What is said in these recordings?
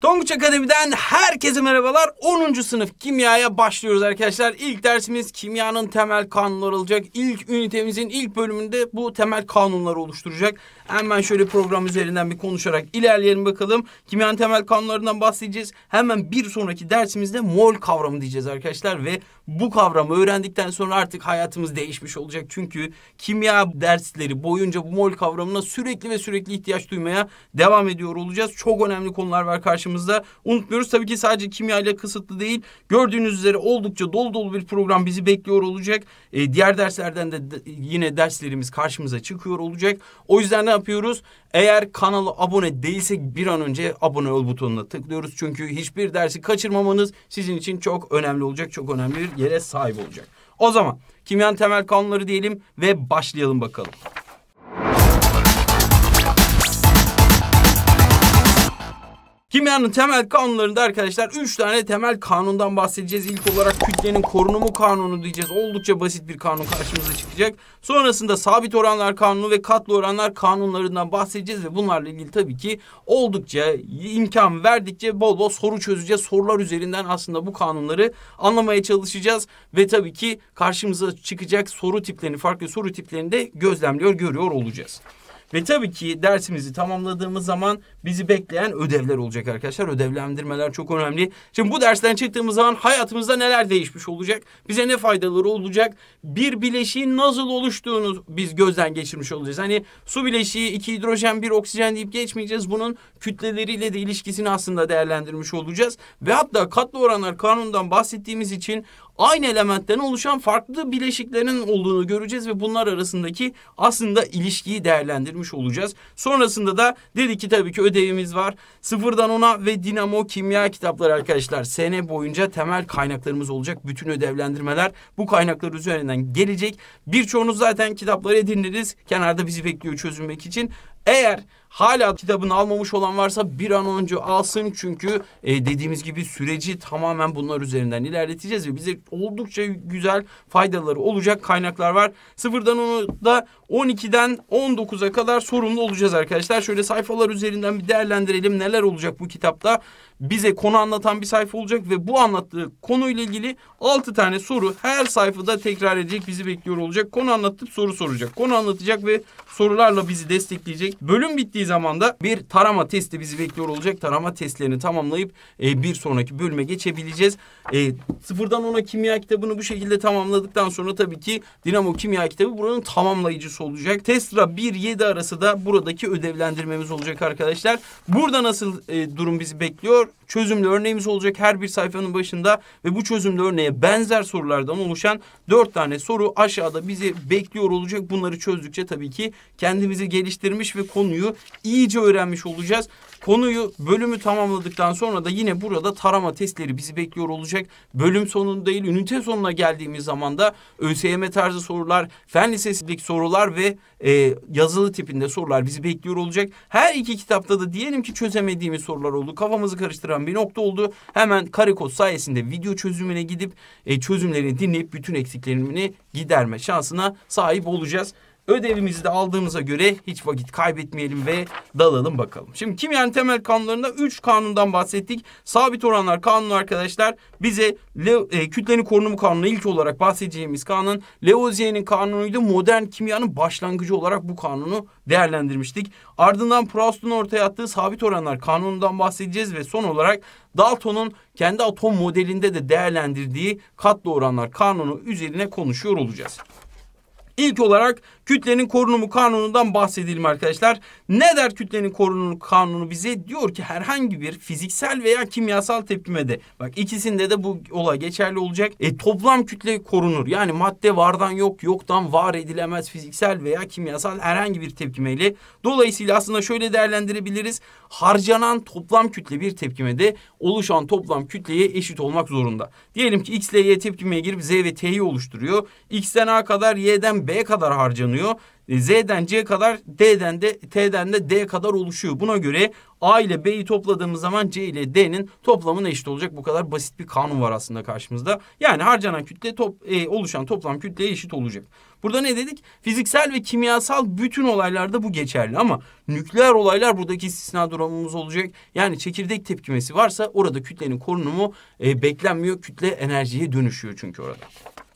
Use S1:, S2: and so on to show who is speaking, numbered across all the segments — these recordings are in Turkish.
S1: Tonguç Akademi'den herkese merhabalar. 10. sınıf kimyaya başlıyoruz arkadaşlar. İlk dersimiz kimyanın temel kanunları olacak. İlk ünitemizin ilk bölümünde bu temel kanunları oluşturacak. Hemen şöyle program üzerinden bir konuşarak ilerleyelim bakalım. Kimyanın temel kanunlarından bahsedeceğiz. Hemen bir sonraki dersimizde mol kavramı diyeceğiz arkadaşlar. Ve bu kavramı öğrendikten sonra artık hayatımız değişmiş olacak. Çünkü kimya dersleri boyunca bu mol kavramına sürekli ve sürekli ihtiyaç duymaya devam ediyor olacağız. Çok önemli konular var karşı karşımızda. Unutmuyoruz tabii ki sadece kimya ile kısıtlı değil. Gördüğünüz üzere oldukça dolu dolu bir program bizi bekliyor olacak. E, diğer derslerden de yine derslerimiz karşımıza çıkıyor olacak. O yüzden ne yapıyoruz? Eğer kanala abone değilsek bir an önce abone ol butonuna tıklıyoruz. Çünkü hiçbir dersi kaçırmamanız sizin için çok önemli olacak. Çok önemli bir yere sahip olacak. O zaman kimyanın temel kanunları diyelim ve başlayalım bakalım. Kimyanın temel kanunlarında arkadaşlar 3 tane temel kanundan bahsedeceğiz. İlk olarak kütlenin korunumu kanunu diyeceğiz. Oldukça basit bir kanun karşımıza çıkacak. Sonrasında sabit oranlar kanunu ve katlı oranlar kanunlarından bahsedeceğiz. Ve bunlarla ilgili tabii ki oldukça imkan verdikçe bol bol soru çözeceğiz. Sorular üzerinden aslında bu kanunları anlamaya çalışacağız. Ve tabii ki karşımıza çıkacak soru tiplerini, farklı soru tiplerini de gözlemliyor, görüyor olacağız. Ve tabii ki dersimizi tamamladığımız zaman bizi bekleyen ödevler olacak arkadaşlar. Ödevlendirmeler çok önemli. Şimdi bu dersten çıktığımız zaman hayatımızda neler değişmiş olacak? Bize ne faydaları olacak? Bir bileşiğin nasıl oluştuğunu biz gözden geçirmiş olacağız. Hani su bileşiği iki hidrojen bir oksijen deyip geçmeyeceğiz. Bunun kütleleriyle de ilişkisini aslında değerlendirmiş olacağız. Ve hatta katlı oranlar kanundan bahsettiğimiz için aynı elementten oluşan farklı bileşiklerin olduğunu göreceğiz ve bunlar arasındaki aslında ilişkiyi değerlendirmiş olacağız. Sonrasında da dedik ki tabii ki ödevimiz var. Sıfırdan ona ve dinamo kimya kitapları arkadaşlar sene boyunca temel kaynaklarımız olacak. Bütün ödevlendirmeler bu kaynaklar üzerinden gelecek. Birçoğunuz zaten kitapları edindiniz. Kenarda bizi bekliyor çözülmek için. Eğer Hala kitabını almamış olan varsa bir an önce alsın çünkü e, dediğimiz gibi süreci tamamen bunlar üzerinden ilerleteceğiz ve bize oldukça güzel faydaları olacak kaynaklar var. Sıfırdan onu da 12'den 19'a kadar sorumlu olacağız arkadaşlar. Şöyle sayfalar üzerinden bir değerlendirelim neler olacak bu kitapta. Bize konu anlatan bir sayfa olacak ve bu anlattığı konuyla ilgili 6 tane soru her sayfada tekrar edecek bizi bekliyor olacak. Konu anlatıp soru soracak. Konu anlatacak ve sorularla bizi destekleyecek. Bölüm bittiği zamanda bir tarama testi bizi bekliyor olacak. Tarama testlerini tamamlayıp e, bir sonraki bölüme geçebileceğiz. E, sıfırdan ona kimya kitabını bu şekilde tamamladıktan sonra tabii ki Dinamo Kimya kitabı buranın tamamlayıcısı olacak. Tesla 1-7 arası da buradaki ödevlendirmemiz olacak arkadaşlar. Burada nasıl e, durum bizi bekliyor? Çözümlü örneğimiz olacak her bir sayfanın başında ve bu çözümlü örneğe benzer sorulardan oluşan dört tane soru aşağıda bizi bekliyor olacak. Bunları çözdükçe tabii ki kendimizi geliştirmiş ve konuyu iyice öğrenmiş olacağız. Konuyu bölümü tamamladıktan sonra da yine burada tarama testleri bizi bekliyor olacak. Bölüm sonunda değil ünite sonuna geldiğimiz zaman da ÖSYM tarzı sorular, fen lisesilik sorular ve e, yazılı tipinde sorular bizi bekliyor olacak. Her iki kitapta da diyelim ki çözemediğimiz sorular oldu. Kafamızı karıştıran bir nokta oldu. Hemen Karikot sayesinde video çözümüne gidip e, çözümlerini dinleyip bütün eksiklerini giderme şansına sahip olacağız. Ödevimizi de aldığımıza göre hiç vakit kaybetmeyelim ve dalalım bakalım. Şimdi kimyanın temel kanunlarında 3 kanundan bahsettik. Sabit oranlar kanunu arkadaşlar bize e, kütlenin korunumu kanunu ilk olarak bahsedeceğimiz kanun. Levozier'in kanunuydu. Modern kimyanın başlangıcı olarak bu kanunu değerlendirmiştik. Ardından Proust'un ortaya attığı sabit oranlar kanunundan bahsedeceğiz ve son olarak Dalton'un kendi atom modelinde de değerlendirdiği katlı oranlar kanunu üzerine konuşuyor olacağız. İlk olarak kütlenin korunumu kanunundan bahsedelim arkadaşlar. Ne der kütlenin korunumu kanunu bize? Diyor ki herhangi bir fiziksel veya kimyasal tepkimede. Bak ikisinde de bu olay geçerli olacak. E toplam kütle korunur. Yani madde vardan yok, yoktan var edilemez fiziksel veya kimyasal herhangi bir tepkimeyle. Dolayısıyla aslında şöyle değerlendirebiliriz. Harcanan toplam kütle bir tepkimede oluşan toplam kütleye eşit olmak zorunda. Diyelim ki X ile Y tepkimeye girip Z ve T'yi oluşturuyor. X'ten A kadar Y'den A'dan B'ye kadar harcanıyor. E, Z'den C'ye kadar D'den de T'den de D kadar oluşuyor. Buna göre A ile B'yi topladığımız zaman C ile D'nin toplamına eşit olacak. Bu kadar basit bir kanun var aslında karşımızda. Yani harcanan kütle top, e, oluşan toplam kütleye eşit olacak. Burada ne dedik? Fiziksel ve kimyasal bütün olaylarda bu geçerli ama nükleer olaylar buradaki istisna durumumuz olacak. Yani çekirdek tepkimesi varsa orada kütlenin korunumu e, beklenmiyor. Kütle enerjiye dönüşüyor çünkü orada.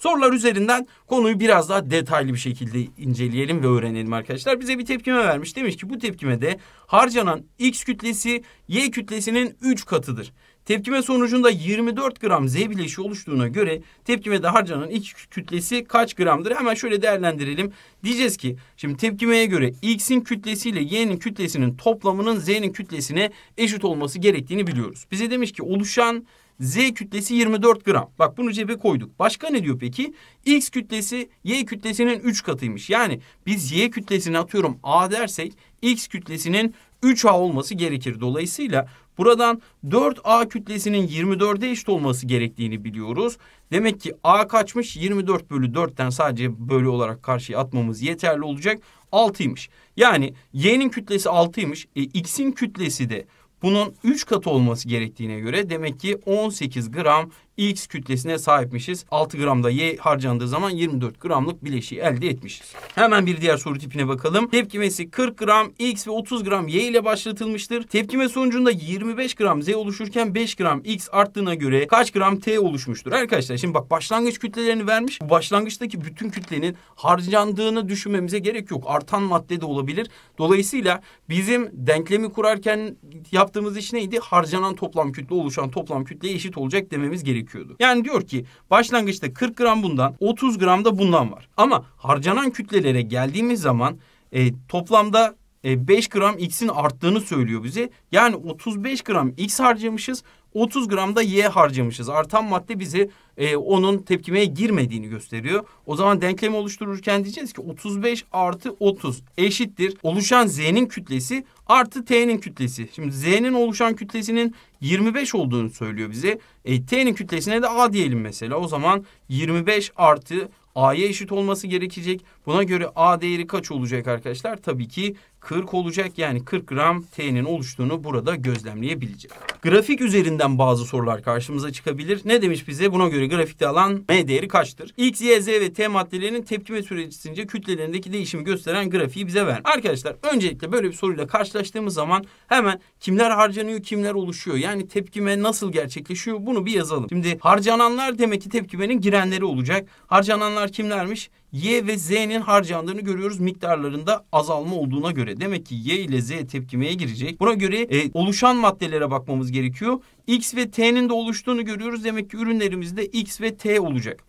S1: Sorular üzerinden konuyu biraz daha detaylı bir şekilde inceleyelim ve öğrenelim arkadaşlar. Bize bir tepkime vermiş. Demiş ki bu tepkimede harcanan X kütlesi Y kütlesinin 3 katıdır. Tepkime sonucunda 24 gram Z bileşi oluştuğuna göre tepkimede harcanan X kütlesi kaç gramdır? Hemen şöyle değerlendirelim. Diyeceğiz ki şimdi tepkimeye göre X'in kütlesiyle Y'nin kütlesinin toplamının Z'nin kütlesine eşit olması gerektiğini biliyoruz. Bize demiş ki oluşan Z kütlesi 24 gram. Bak bunu cebe koyduk. Başka ne diyor peki? X kütlesi Y kütlesinin 3 katıymış. Yani biz Y kütlesini atıyorum A dersek X kütlesinin 3A olması gerekir. Dolayısıyla buradan 4A kütlesinin 24'e eşit olması gerektiğini biliyoruz. Demek ki A kaçmış? 24 bölü 4'ten sadece bölü olarak karşıya atmamız yeterli olacak. 6'ymış. Yani Y'nin kütlesi 6'ymış. E, X'in kütlesi de bunun 3 katı olması gerektiğine göre demek ki 18 gram X kütlesine sahipmişiz. 6 gramda Y harcandığı zaman 24 gramlık bileşiği elde etmişiz. Hemen bir diğer soru tipine bakalım. Tepkimesi 40 gram X ve 30 gram Y ile başlatılmıştır. Tepkime sonucunda 25 gram Z oluşurken 5 gram X arttığına göre kaç gram T oluşmuştur? Arkadaşlar şimdi bak başlangıç kütlelerini vermiş. Bu başlangıçtaki bütün kütlenin harcandığını düşünmemize gerek yok. Artan madde de olabilir. Dolayısıyla bizim denklemi kurarken yaptığımız iş neydi? Harcanan toplam kütle oluşan toplam kütleye eşit olacak dememiz gerekiyor gerekiyordu. Yani diyor ki başlangıçta 40 gram bundan 30 gram da bundan var. Ama harcanan kütlelere geldiğimiz zaman e, toplamda 5 e, gram X'in arttığını söylüyor bize. Yani 35 gram X harcamışız, 30 gram da Y harcamışız. Artan madde bize e, onun tepkimeye girmediğini gösteriyor. O zaman denklemi oluştururken diyeceğiz ki 35 artı 30 eşittir. Oluşan Z'nin kütlesi artı T'nin kütlesi. Şimdi Z'nin oluşan kütlesinin 25 olduğunu söylüyor bize. E, T'nin kütlesine de A diyelim mesela. O zaman 25 artı A'ya eşit olması gerekecek. Buna göre A değeri kaç olacak arkadaşlar? Tabii ki 40 olacak. Yani 40 gram T'nin oluştuğunu burada gözlemleyebileceğiz. Grafik üzerinden bazı sorular karşımıza çıkabilir. Ne demiş bize? Buna göre grafikte alan M değeri kaçtır? X, Y, Z ve T maddelerinin tepkime sürecince kütlelerindeki değişimi gösteren grafiği bize ver. Arkadaşlar öncelikle böyle bir soruyla karşılaştığımız zaman hemen kimler harcanıyor, kimler oluşuyor? Yani tepkime nasıl gerçekleşiyor? Bunu bir yazalım. Şimdi harcananlar demek ki tepkimenin girenleri olacak. Harcananlar kimlermiş? Y ve Z'nin harcandığını görüyoruz miktarlarında azalma olduğuna göre. Demek ki Y ile Z tepkimeye girecek. Buna göre e, oluşan maddelere bakmamız gerekiyor. X ve T'nin de oluştuğunu görüyoruz. Demek ki ürünlerimizde X ve T olacak.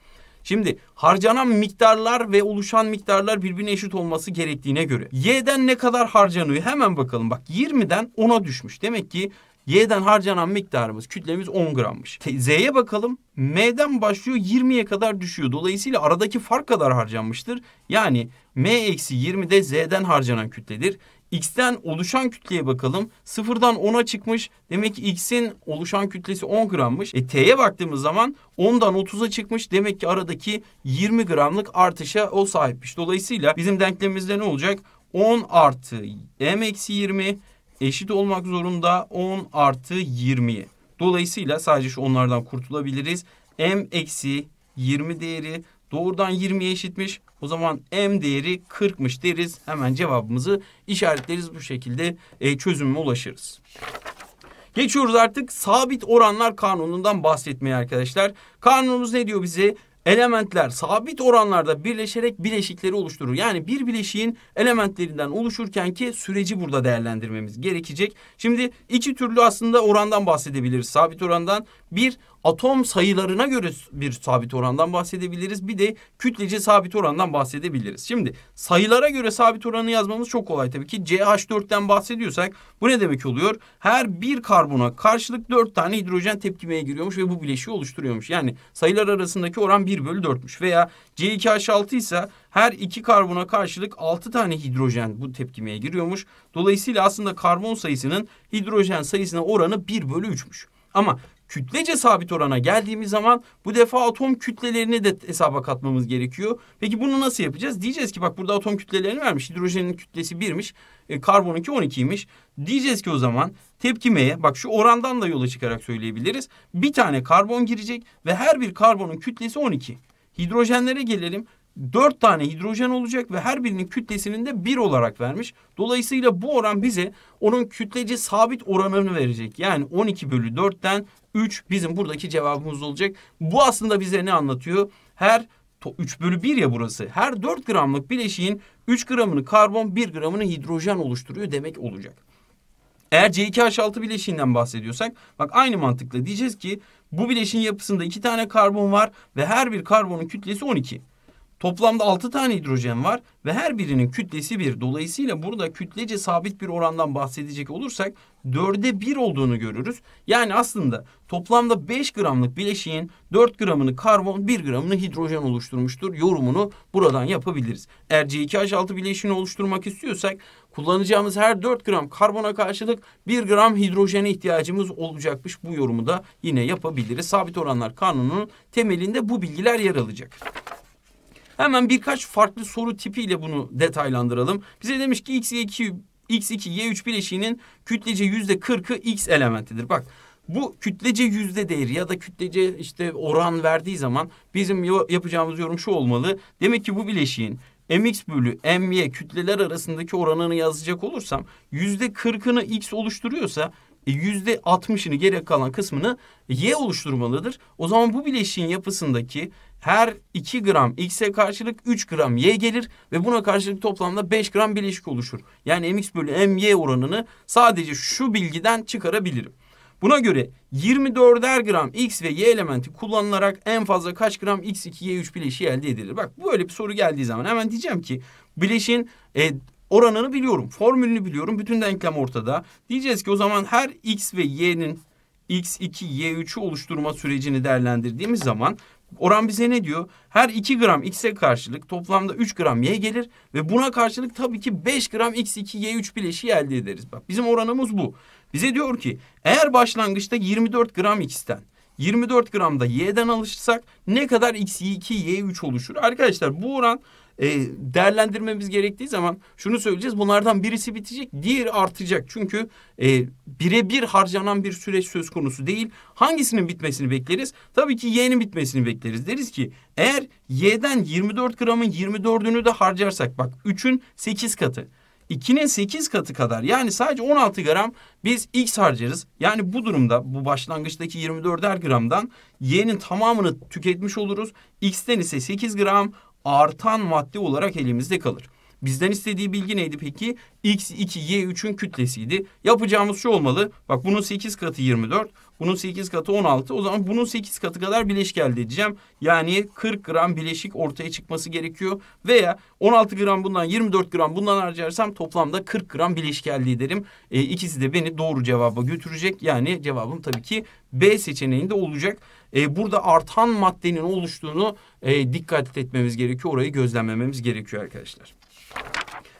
S1: Şimdi harcanan miktarlar ve oluşan miktarlar birbirine eşit olması gerektiğine göre. Y'den ne kadar harcanıyor hemen bakalım. Bak 20'den 10'a düşmüş. Demek ki Y'den harcanan miktarımız, kütlemiz 10 grammış. Z'ye bakalım. M'den başlıyor 20'ye kadar düşüyor. Dolayısıyla aradaki fark kadar harcanmıştır. Yani M eksi 20 de Z'den harcanan kütledir. X'ten oluşan kütleye bakalım. 0'dan 10'a çıkmış. Demek ki X'in oluşan kütlesi 10 grammış. E T'ye baktığımız zaman 10'dan 30'a çıkmış. Demek ki aradaki 20 gramlık artışa o sahipmiş. Dolayısıyla bizim denklemimizde ne olacak? 10 artı M eksi 20 eşit olmak zorunda 10 artı 20'ye. Dolayısıyla sadece şu onlardan kurtulabiliriz. M eksi 20 değeri doğrudan 20'ye eşitmiş. O zaman M değeri 40'mış deriz. Hemen cevabımızı işaretleriz. Bu şekilde e, çözümüne ulaşırız. Geçiyoruz artık sabit oranlar kanunundan bahsetmeye arkadaşlar. Kanunumuz ne diyor bize? elementler sabit oranlarda birleşerek bileşikleri oluşturur. Yani bir bileşiğin elementlerinden oluşurken ki süreci burada değerlendirmemiz gerekecek. Şimdi iki türlü aslında orandan bahsedebiliriz. Sabit orandan bir atom sayılarına göre bir sabit orandan bahsedebiliriz. Bir de kütlece sabit orandan bahsedebiliriz. Şimdi sayılara göre sabit oranı yazmamız çok kolay tabii ki. CH4'ten bahsediyorsak bu ne demek oluyor? Her bir karbona karşılık dört tane hidrojen tepkimeye giriyormuş ve bu bileşiği oluşturuyormuş. Yani sayılar arasındaki oran 1 bölü 4'müş. Veya C2H6 ise her iki karbona karşılık altı tane hidrojen bu tepkimeye giriyormuş. Dolayısıyla aslında karbon sayısının hidrojen sayısına oranı 1 bölü 3'müş. Ama kütlece sabit orana geldiğimiz zaman bu defa atom kütlelerini de hesaba katmamız gerekiyor. Peki bunu nasıl yapacağız? Diyeceğiz ki bak burada atom kütlelerini vermiş. Hidrojenin kütlesi birmiş, e, karbonunki 12'ymiş. Diyeceğiz ki o zaman tepkimeye bak şu orandan da yola çıkarak söyleyebiliriz. Bir tane karbon girecek ve her bir karbonun kütlesi 12. Hidrojenlere gelelim dört tane hidrojen olacak ve her birinin kütlesinin de bir olarak vermiş. Dolayısıyla bu oran bize onun kütlece sabit oranını verecek. Yani 12 bölü 4'ten 3 bizim buradaki cevabımız olacak. Bu aslında bize ne anlatıyor? Her 3 bölü 1 ya burası. Her 4 gramlık bileşiğin 3 gramını karbon 1 gramını hidrojen oluşturuyor demek olacak. Eğer C2H6 bileşiğinden bahsediyorsak bak aynı mantıkla diyeceğiz ki bu bileşin yapısında iki tane karbon var ve her bir karbonun kütlesi 12. Toplamda 6 tane hidrojen var ve her birinin kütlesi 1. Dolayısıyla burada kütlece sabit bir orandan bahsedecek olursak 4'e 1 olduğunu görürüz. Yani aslında toplamda 5 gramlık bileşiğin 4 gramını karbon 1 gramını hidrojen oluşturmuştur. Yorumunu buradan yapabiliriz. Eğer C2H6 bileşiğini oluşturmak istiyorsak kullanacağımız her 4 gram karbona karşılık 1 gram hidrojene ihtiyacımız olacakmış. Bu yorumu da yine yapabiliriz. Sabit oranlar kanununun temelinde bu bilgiler yer alacak. Hemen birkaç farklı soru tipiyle bunu detaylandıralım. Bize demiş ki x, 2 x2, y3 bileşiğinin kütlece yüzde kırkı x elementidir. Bak bu kütlece yüzde değeri ya da kütlece işte oran verdiği zaman bizim yapacağımız yorum şu olmalı. Demek ki bu bileşiğin mx bölü my kütleler arasındaki oranını yazacak olursam yüzde kırkını x oluşturuyorsa e, yüzde %60'ını geri kalan kısmını Y oluşturmalıdır. O zaman bu bileşiğin yapısındaki her 2 gram X'e karşılık 3 gram Y gelir ve buna karşılık toplamda 5 gram bileşik oluşur. Yani MX bölü MY oranını sadece şu bilgiden çıkarabilirim. Buna göre 24'er gram X ve Y elementi kullanılarak en fazla kaç gram X2, Y3 bileşiği elde edilir? Bak böyle bir soru geldiği zaman hemen diyeceğim ki bileşin e, oranını biliyorum. Formülünü biliyorum. Bütün denklem ortada. Diyeceğiz ki o zaman her x ve y'nin x2, y3'ü oluşturma sürecini değerlendirdiğimiz zaman oran bize ne diyor? Her 2 gram x'e karşılık toplamda 3 gram y gelir ve buna karşılık tabii ki 5 gram x2, y3 bileşiği elde ederiz. Bak bizim oranımız bu. Bize diyor ki eğer başlangıçta 24 gram x'ten 24 gram da y'den alışırsak ne kadar x2, y3 oluşur? Arkadaşlar bu oran e, değerlendirmemiz gerektiği zaman şunu söyleyeceğiz. Bunlardan birisi bitecek, diğeri artacak. Çünkü e, birebir harcanan bir süreç söz konusu değil. Hangisinin bitmesini bekleriz? Tabii ki Y'nin bitmesini bekleriz. Deriz ki eğer Y'den 24 gramın 24'ünü de harcarsak bak 3'ün 8 katı. 2'nin 8 katı kadar yani sadece 16 gram biz X harcarız. Yani bu durumda bu başlangıçtaki 24'er gramdan Y'nin tamamını tüketmiş oluruz. X'ten ise 8 gram artan madde olarak elimizde kalır. Bizden istediği bilgi neydi peki? X2, Y3'ün kütlesiydi. Yapacağımız şu olmalı. Bak bunun 8 katı 24. Bunun 8 katı 16. O zaman bunun 8 katı kadar bileşik elde edeceğim. Yani 40 gram bileşik ortaya çıkması gerekiyor. Veya 16 gram bundan 24 gram bundan harcarsam toplamda 40 gram bileşik elde ederim. E, ikisi de beni doğru cevaba götürecek. Yani cevabım tabii ki B seçeneğinde olacak e, burada artan maddenin oluştuğunu e, dikkat etmemiz gerekiyor. Orayı gözlemlememiz gerekiyor arkadaşlar.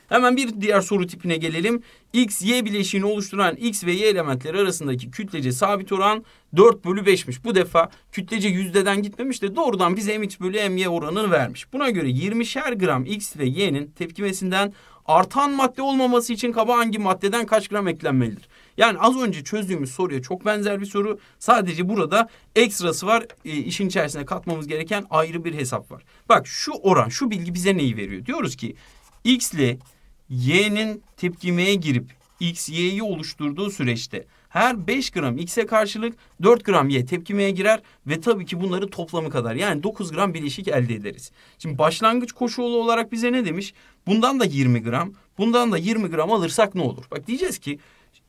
S1: Hemen bir diğer soru tipine gelelim. X, Y bileşiğini oluşturan X ve Y elementleri arasındaki kütlece sabit oran 4 bölü 5'miş. Bu defa kütlece yüzdeden gitmemiş de doğrudan bize MX bölü MY oranını vermiş. Buna göre 20'şer gram X ve Y'nin tepkimesinden artan madde olmaması için kaba hangi maddeden kaç gram eklenmelidir? Yani az önce çözdüğümüz soruya çok benzer bir soru. Sadece burada ekstrası var. E, işin içerisine katmamız gereken ayrı bir hesap var. Bak şu oran, şu bilgi bize neyi veriyor? Diyoruz ki x ile y'nin tepkimeye girip x, y'yi oluşturduğu süreçte her 5 gram x'e karşılık 4 gram y tepkimeye girer ve tabii ki bunları toplamı kadar yani 9 gram bileşik elde ederiz. Şimdi başlangıç koşulu olarak bize ne demiş? Bundan da 20 gram, bundan da 20 gram alırsak ne olur? Bak diyeceğiz ki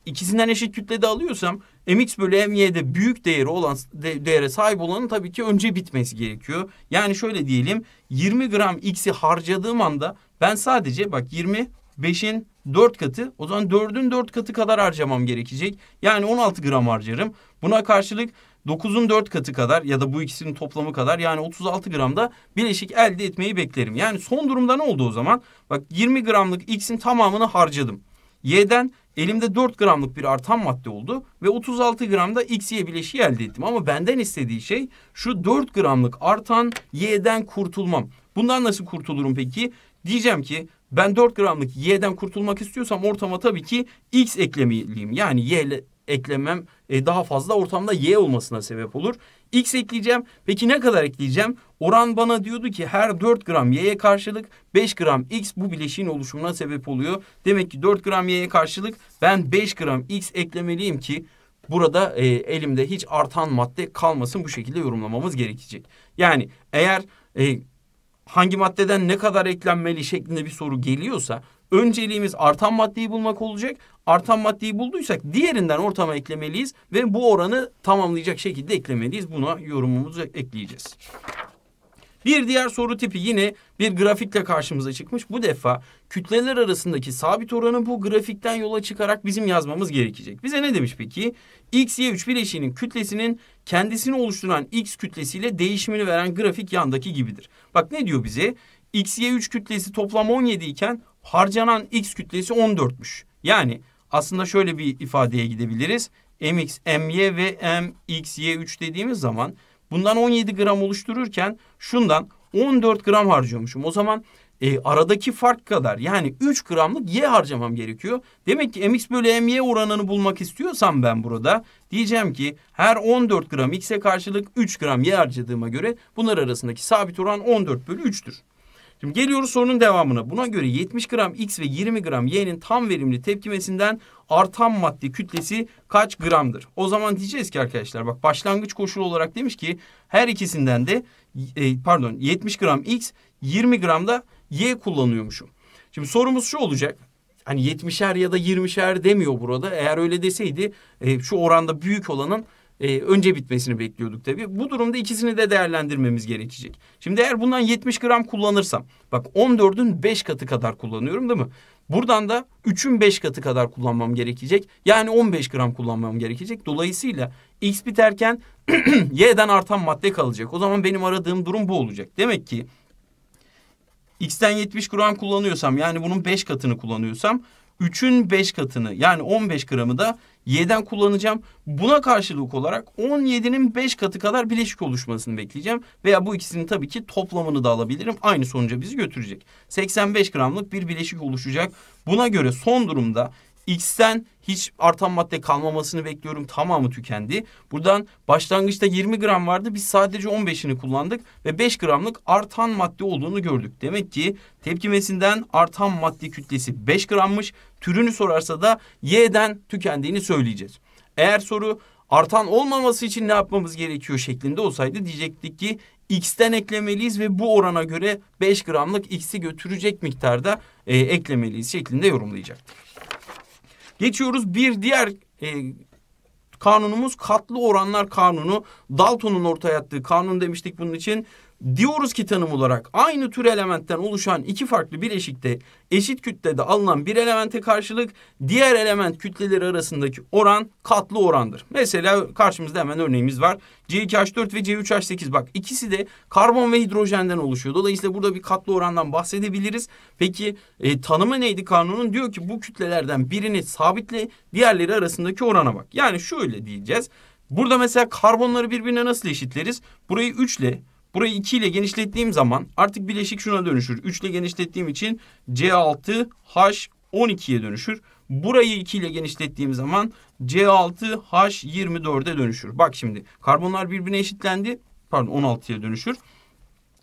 S1: ikisinden eşit kütlede alıyorsam MX bölü MY'de büyük değeri olan de, değere sahip olanın tabii ki önce bitmesi gerekiyor. Yani şöyle diyelim 20 gram X'i harcadığım anda ben sadece bak 25'in 4 katı o zaman 4'ün 4 katı kadar harcamam gerekecek. Yani 16 gram harcarım. Buna karşılık 9'un 4 katı kadar ya da bu ikisinin toplamı kadar yani 36 gramda bileşik elde etmeyi beklerim. Yani son durumda ne oldu o zaman? Bak 20 gramlık X'in tamamını harcadım. Y'den Elimde 4 gramlık bir artan madde oldu ve 36 gramda X-Y bileşiği elde ettim. Ama benden istediği şey şu 4 gramlık artan Y'den kurtulmam. Bundan nasıl kurtulurum peki? Diyeceğim ki ben 4 gramlık Y'den kurtulmak istiyorsam ortama tabii ki X eklemeliyim. Yani Y eklemem e, daha fazla ortamda Y olmasına sebep olur. X ekleyeceğim. Peki ne kadar ekleyeceğim? Oran bana diyordu ki her 4 gram Y'ye karşılık 5 gram X bu bileşiğin oluşumuna sebep oluyor. Demek ki 4 gram Y'ye karşılık ben 5 gram X eklemeliyim ki burada e, elimde hiç artan madde kalmasın bu şekilde yorumlamamız gerekecek. Yani eğer e, hangi maddeden ne kadar eklenmeli şeklinde bir soru geliyorsa Önceliğimiz artan maddeyi bulmak olacak. Artan maddeyi bulduysak diğerinden ortama eklemeliyiz ve bu oranı tamamlayacak şekilde eklemeliyiz. Buna yorumumuzu ekleyeceğiz. Bir diğer soru tipi yine bir grafikle karşımıza çıkmış. Bu defa kütleler arasındaki sabit oranı bu grafikten yola çıkarak bizim yazmamız gerekecek. Bize ne demiş peki? X, Y, 3 bileşiğinin kütlesinin kendisini oluşturan X kütlesiyle değişimini veren grafik yandaki gibidir. Bak ne diyor bize? X, Y, 3 kütlesi toplam 17 iken harcanan X kütlesi 14'müş. Yani aslında şöyle bir ifadeye gidebiliriz. MX, MY ve MXY3 dediğimiz zaman bundan 17 gram oluştururken şundan 14 gram harcıyormuşum. O zaman e, aradaki fark kadar yani 3 gramlık Y harcamam gerekiyor. Demek ki MX bölü MY oranını bulmak istiyorsam ben burada diyeceğim ki her 14 gram X'e karşılık 3 gram Y harcadığıma göre bunlar arasındaki sabit oran 14 bölü 3'tür. Şimdi geliyoruz sorunun devamına. Buna göre 70 gram X ve 20 gram Y'nin tam verimli tepkimesinden artan madde kütlesi kaç gramdır? O zaman diyeceğiz ki arkadaşlar bak başlangıç koşulu olarak demiş ki her ikisinden de e, pardon 70 gram X 20 gram da Y kullanıyormuşum. Şimdi sorumuz şu olacak. Hani 70'er ya da 20'er demiyor burada. Eğer öyle deseydi e, şu oranda büyük olanın e, önce bitmesini bekliyorduk tabii. Bu durumda ikisini de değerlendirmemiz gerekecek. Şimdi eğer bundan 70 gram kullanırsam bak 14'ün 5 katı kadar kullanıyorum değil mi? Buradan da 3'ün 5 katı kadar kullanmam gerekecek. Yani 15 gram kullanmam gerekecek. Dolayısıyla X biterken Y'den artan madde kalacak. O zaman benim aradığım durum bu olacak. Demek ki X'ten 70 gram kullanıyorsam yani bunun 5 katını kullanıyorsam 3'ün 5 katını yani 15 gramı da Y'den kullanacağım. Buna karşılık olarak 17'nin 5 katı kadar bileşik oluşmasını bekleyeceğim. Veya bu ikisinin tabii ki toplamını da alabilirim. Aynı sonuca bizi götürecek. 85 gramlık bir bileşik oluşacak. Buna göre son durumda X'ten hiç artan madde kalmamasını bekliyorum. Tamamı tükendi. Buradan başlangıçta 20 gram vardı. Biz sadece 15'ini kullandık ve 5 gramlık artan madde olduğunu gördük. Demek ki tepkimesinden artan madde kütlesi 5 grammış. Türünü sorarsa da Y'den tükendiğini söyleyeceğiz. Eğer soru artan olmaması için ne yapmamız gerekiyor şeklinde olsaydı diyecektik ki X'ten eklemeliyiz ve bu orana göre 5 gramlık X'i götürecek miktarda e, eklemeliyiz şeklinde yorumlayacaktık. Geçiyoruz bir diğer e, kanunumuz katlı oranlar kanunu. Dalton'un ortaya attığı kanun demiştik bunun için. Diyoruz ki tanım olarak aynı tür elementten oluşan iki farklı bileşikte eşit kütlede alınan bir elemente karşılık diğer element kütleleri arasındaki oran katlı orandır. Mesela karşımızda hemen örneğimiz var. C2H4 ve C3H8 bak ikisi de karbon ve hidrojenden oluşuyor. Dolayısıyla burada bir katlı orandan bahsedebiliriz. Peki e, tanımı neydi kanunun? Diyor ki bu kütlelerden birini sabitle diğerleri arasındaki orana bak. Yani şöyle diyeceğiz. Burada mesela karbonları birbirine nasıl eşitleriz? Burayı 3 ile Burayı 2 ile genişlettiğim zaman artık bileşik şuna dönüşür. 3 ile genişlettiğim için C6H12'ye dönüşür. Burayı 2 ile genişlettiğim zaman C6H24'e dönüşür. Bak şimdi karbonlar birbirine eşitlendi. Pardon 16'ya dönüşür.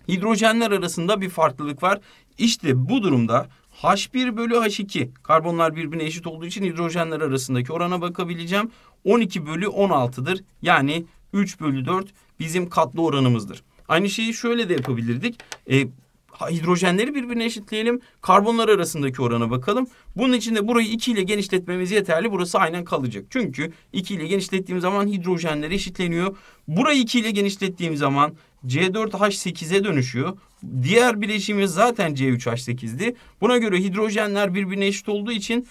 S1: Hidrojenler arasında bir farklılık var. İşte bu durumda H1 bölü H2 karbonlar birbirine eşit olduğu için hidrojenler arasındaki orana bakabileceğim. 12 bölü 16'dır. Yani 3 bölü 4 bizim katlı oranımızdır. Aynı şeyi şöyle de yapabilirdik. E, hidrojenleri birbirine eşitleyelim. Karbonlar arasındaki orana bakalım. Bunun için de burayı 2 ile genişletmemiz yeterli. Burası aynen kalacak. Çünkü 2 ile genişlettiğim zaman hidrojenler eşitleniyor. Burayı 2 ile genişlettiğim zaman C4H8'e dönüşüyor. Diğer bileşimimiz zaten C3H8'di. Buna göre hidrojenler birbirine eşit olduğu için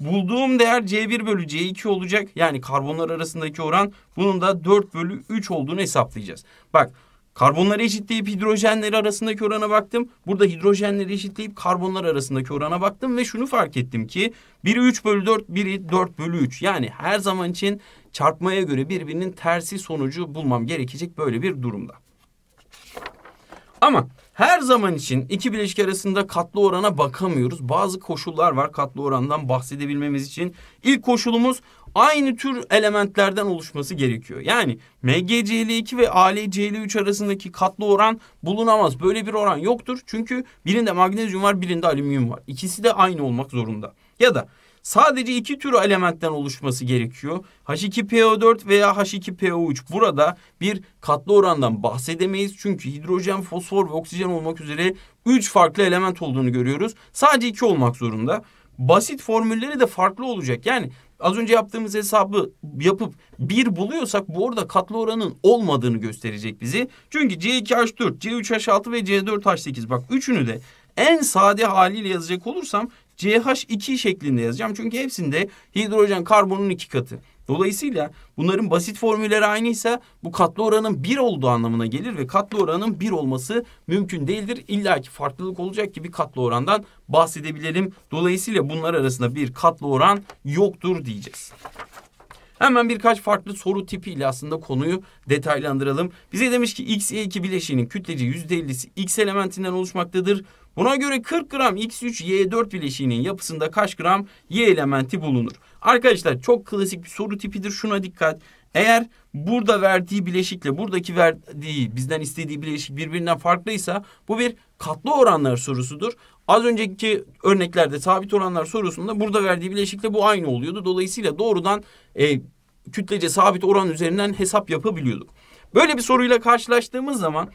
S1: bulduğum değer C1 bölü C2 olacak. Yani karbonlar arasındaki oran bunun da 4 bölü 3 olduğunu hesaplayacağız. Bak Karbonları eşitleyip hidrojenleri arasındaki orana baktım. Burada hidrojenleri eşitleyip karbonlar arasındaki orana baktım ve şunu fark ettim ki biri 3 bölü 4, biri 4 bölü 3. Yani her zaman için çarpmaya göre birbirinin tersi sonucu bulmam gerekecek böyle bir durumda. Ama her zaman için iki bileşik arasında katlı orana bakamıyoruz. Bazı koşullar var katlı orandan bahsedebilmemiz için. İlk koşulumuz aynı tür elementlerden oluşması gerekiyor. Yani MGCL2 ve ALCL3 arasındaki katlı oran bulunamaz. Böyle bir oran yoktur. Çünkü birinde magnezyum var birinde alüminyum var. İkisi de aynı olmak zorunda. Ya da sadece iki tür elementten oluşması gerekiyor. H2PO4 veya H2PO3 burada bir katlı orandan bahsedemeyiz. Çünkü hidrojen, fosfor ve oksijen olmak üzere 3 farklı element olduğunu görüyoruz. Sadece 2 olmak zorunda. Basit formülleri de farklı olacak. Yani Az önce yaptığımız hesabı yapıp bir buluyorsak bu orada katlı oranın olmadığını gösterecek bizi. Çünkü C2H4, C3H6 ve C4H8 bak üçünü de en sade haliyle yazacak olursam CH2 şeklinde yazacağım. Çünkü hepsinde hidrojen karbonun iki katı. Dolayısıyla bunların basit formülleri aynıysa bu katlı oranın bir olduğu anlamına gelir ve katlı oranın bir olması mümkün değildir. İlla ki farklılık olacak gibi katlı orandan bahsedebilirim. Dolayısıyla bunlar arasında bir katlı oran yoktur diyeceğiz. Hemen birkaç farklı soru tipiyle aslında konuyu detaylandıralım. Bize demiş ki X, Y2 e bileşiğinin kütleci %50'si X elementinden oluşmaktadır. Buna göre 40 gram X3Y4 bileşiğinin yapısında kaç gram Y elementi bulunur? Arkadaşlar çok klasik bir soru tipidir. Şuna dikkat. Eğer burada verdiği bileşikle buradaki verdiği bizden istediği bileşik birbirinden farklıysa bu bir katlı oranlar sorusudur. Az önceki örneklerde sabit oranlar sorusunda burada verdiği bileşikle bu aynı oluyordu. Dolayısıyla doğrudan e, kütlece sabit oran üzerinden hesap yapabiliyorduk. Böyle bir soruyla karşılaştığımız zaman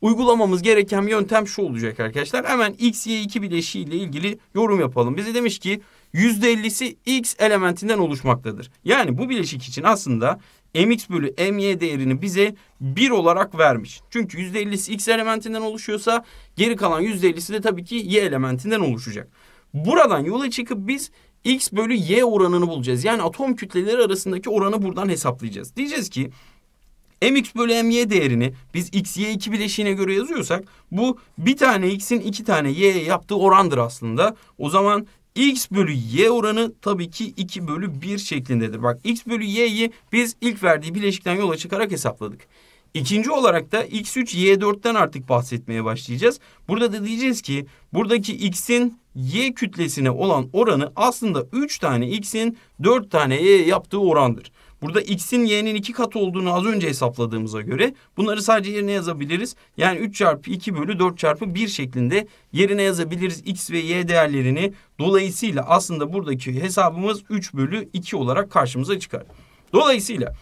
S1: Uygulamamız gereken yöntem şu olacak arkadaşlar. Hemen x, y, 2 bileşiği ile ilgili yorum yapalım. Bize demiş ki %50'si x elementinden oluşmaktadır. Yani bu bileşik için aslında mx bölü my değerini bize 1 olarak vermiş. Çünkü %50'si x elementinden oluşuyorsa geri kalan %50'si de tabii ki y elementinden oluşacak. Buradan yola çıkıp biz x bölü y oranını bulacağız. Yani atom kütleleri arasındaki oranı buradan hesaplayacağız. Diyeceğiz ki mx bölü my değerini biz x, y, 2 bileşiğine göre yazıyorsak bu bir tane x'in iki tane y'ye yaptığı orandır aslında. O zaman x bölü y oranı tabii ki 2 bölü 1 şeklindedir. Bak x bölü y'yi biz ilk verdiği bileşikten yola çıkarak hesapladık. İkinci olarak da x3 y4'ten artık bahsetmeye başlayacağız. Burada da diyeceğiz ki buradaki x'in y kütlesine olan oranı aslında 3 tane x'in 4 tane y yaptığı orandır. Burada x'in y'nin iki katı olduğunu az önce hesapladığımıza göre bunları sadece yerine yazabiliriz. Yani 3 çarpı 2 bölü 4 çarpı 1 şeklinde yerine yazabiliriz x ve y değerlerini. Dolayısıyla aslında buradaki hesabımız 3 bölü 2 olarak karşımıza çıkar. Dolayısıyla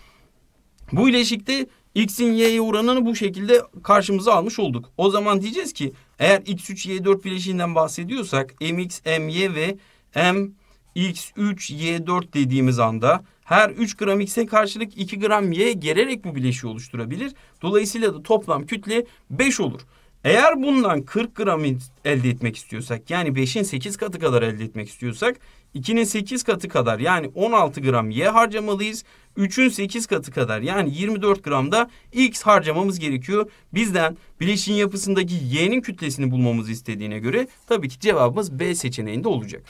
S1: bu ileşikte x'in y'ye oranını bu şekilde karşımıza almış olduk. O zaman diyeceğiz ki eğer x3 y4 bileşiğinden bahsediyorsak mx my ve mx 3 y 4 dediğimiz anda her 3 gram X'e karşılık 2 gram Y gererek bu bileşiği oluşturabilir. Dolayısıyla da toplam kütle 5 olur. Eğer bundan 40 gram elde etmek istiyorsak yani 5'in 8 katı kadar elde etmek istiyorsak 2'nin 8 katı kadar yani 16 gram Y harcamalıyız. 3'ün 8 katı kadar yani 24 gram da X harcamamız gerekiyor. Bizden bileşin yapısındaki Y'nin kütlesini bulmamızı istediğine göre tabii ki cevabımız B seçeneğinde olacak.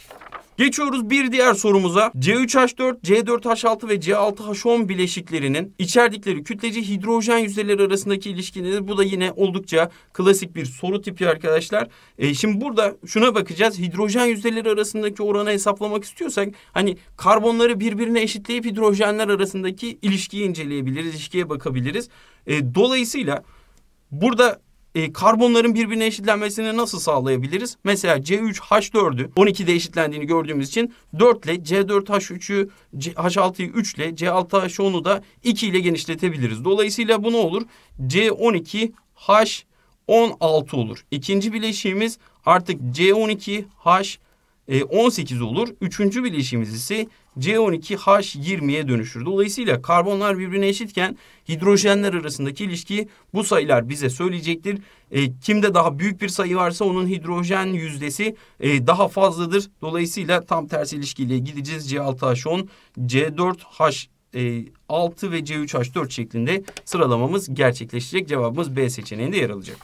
S1: Geçiyoruz bir diğer sorumuza. C3H4, C4H6 ve C6H10 bileşiklerinin içerdikleri kütleci hidrojen yüzeyleri arasındaki ilişkiniz. Bu da yine oldukça klasik bir soru tipi arkadaşlar. E, şimdi burada şuna bakacağız. Hidrojen yüzeyleri arasındaki oranı hesaplamak istiyorsak hani karbonları birbirine eşitleyip hidrojenler arasındaki ilişkiyi inceleyebiliriz, ilişkiye bakabiliriz. E, dolayısıyla burada e, karbonların birbirine eşitlenmesini nasıl sağlayabiliriz? Mesela C3H4'ü 12'de eşitlendiğini gördüğümüz için 4 ile C4H3'ü H6'yı 3 ile C6H10'u da 2 ile genişletebiliriz. Dolayısıyla bu ne olur? C12H16 olur. İkinci bileşiğimiz artık C12H 18 e, olur. Üçüncü bileşimimiz ise C12H20'ye dönüşür. Dolayısıyla karbonlar birbirine eşitken hidrojenler arasındaki ilişki bu sayılar bize söyleyecektir. E, kimde daha büyük bir sayı varsa onun hidrojen yüzdesi e, daha fazladır. Dolayısıyla tam tersi ilişkiyle gideceğiz. C6H10, C4H 6 ve C3H4 şeklinde sıralamamız gerçekleşecek. Cevabımız B seçeneğinde yer alacak.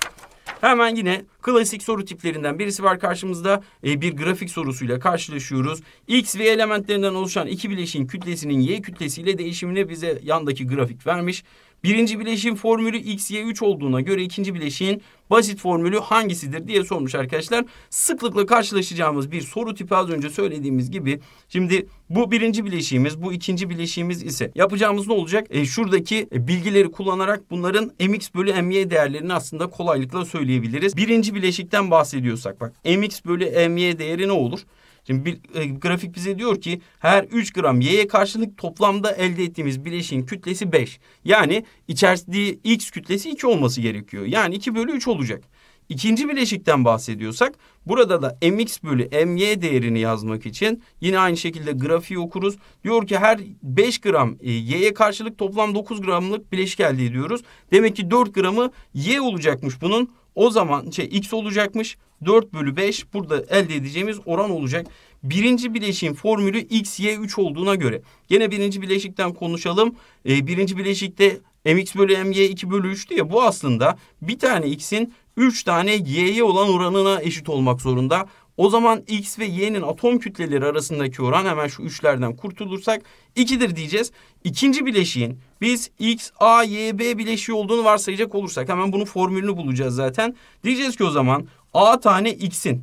S1: Hemen yine Klasik soru tiplerinden birisi var karşımızda. E, bir grafik sorusuyla karşılaşıyoruz. X ve elementlerinden oluşan iki bileşiğin kütlesinin Y kütlesiyle değişimini bize yandaki grafik vermiş. Birinci bileşiğin formülü X Y 3 olduğuna göre ikinci bileşiğin basit formülü hangisidir diye sormuş arkadaşlar. Sıklıkla karşılaşacağımız bir soru tipi az önce söylediğimiz gibi. Şimdi bu birinci bileşiğimiz bu ikinci bileşiğimiz ise yapacağımız ne olacak? E, şuradaki bilgileri kullanarak bunların mx bölü my değerlerini aslında kolaylıkla söyleyebiliriz. Birinci bileşikten bahsediyorsak bak mx bölü my değeri ne olur? Şimdi bir, e, grafik bize diyor ki her 3 gram y'ye karşılık toplamda elde ettiğimiz bileşiğin kütlesi 5. Yani içerdiği x kütlesi 2 olması gerekiyor. Yani 2 bölü 3 olacak. İkinci bileşikten bahsediyorsak burada da mx bölü my değerini yazmak için yine aynı şekilde grafiği okuruz. Diyor ki her 5 gram e, y'ye karşılık toplam 9 gramlık bileşik elde ediyoruz. Demek ki 4 gramı y olacakmış bunun. O zaman şey x olacakmış. 4 bölü 5 burada elde edeceğimiz oran olacak. Birinci bileşiğin formülü x, y 3 olduğuna göre. Gene birinci bileşikten konuşalım. Ee, birinci bileşikte mx bölü my 2 bölü 3 diye bu aslında bir tane x'in 3 tane y'ye olan oranına eşit olmak zorunda. O zaman X ve Y'nin atom kütleleri arasındaki oran hemen şu üçlerden kurtulursak 2'dir diyeceğiz. İkinci bileşiğin biz X, A, Y, B bileşiği olduğunu varsayacak olursak hemen bunun formülünü bulacağız zaten. Diyeceğiz ki o zaman A tane X'in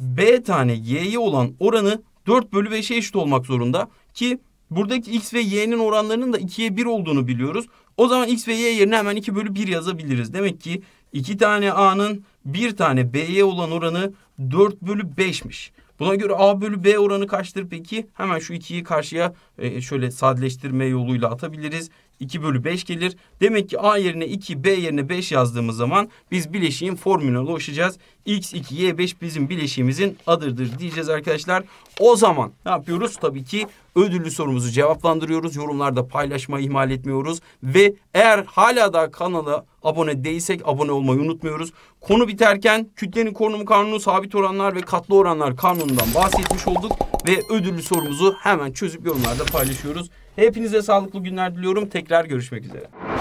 S1: B tane Y'ye olan oranı 4 bölü 5'e eşit olmak zorunda. Ki buradaki X ve Y'nin oranlarının da 2'ye 1 olduğunu biliyoruz. O zaman X ve Y yerine hemen 2 bölü 1 yazabiliriz. Demek ki 2 tane A'nın 1 tane B'ye olan oranı 4 bölü 5'miş. Buna göre A bölü B oranı kaçtır peki? Hemen şu 2'yi karşıya e, şöyle sadeleştirme yoluyla atabiliriz. 2 bölü 5 gelir. Demek ki A yerine 2, B yerine 5 yazdığımız zaman biz bileşiğin formülüne ulaşacağız. X2, Y5 bizim bileşiğimizin adıdır diyeceğiz arkadaşlar. O zaman ne yapıyoruz? Tabii ki ödüllü sorumuzu cevaplandırıyoruz. Yorumlarda paylaşmayı ihmal etmiyoruz. Ve eğer hala da kanala abone değilsek abone olmayı unutmuyoruz. Konu biterken kütlenin konumu kanunu, sabit oranlar ve katlı oranlar kanunundan bahsetmiş olduk. Ve ödüllü sorumuzu hemen çözüp yorumlarda paylaşıyoruz. Hepinize sağlıklı günler diliyorum. Tekrar görüşmek üzere.